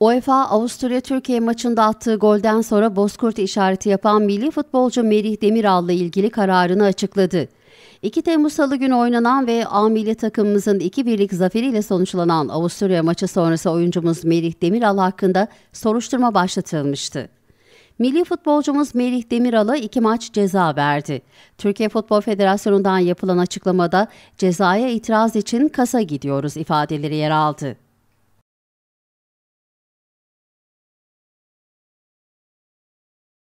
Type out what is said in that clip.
UEFA Avusturya Türkiye maçında attığı golden sonra Bozkurt işareti yapan milli futbolcu Merih ile ilgili kararını açıkladı. 2 Temmuz Salı günü oynanan ve A milli takımımızın 2 birlik zaferiyle sonuçlanan Avusturya maçı sonrası oyuncumuz Merih Demiral hakkında soruşturma başlatılmıştı. Milli futbolcumuz Melih Demiral'a iki maç ceza verdi. Türkiye Futbol Federasyonu'ndan yapılan açıklamada cezaya itiraz için kasa gidiyoruz ifadeleri yer aldı.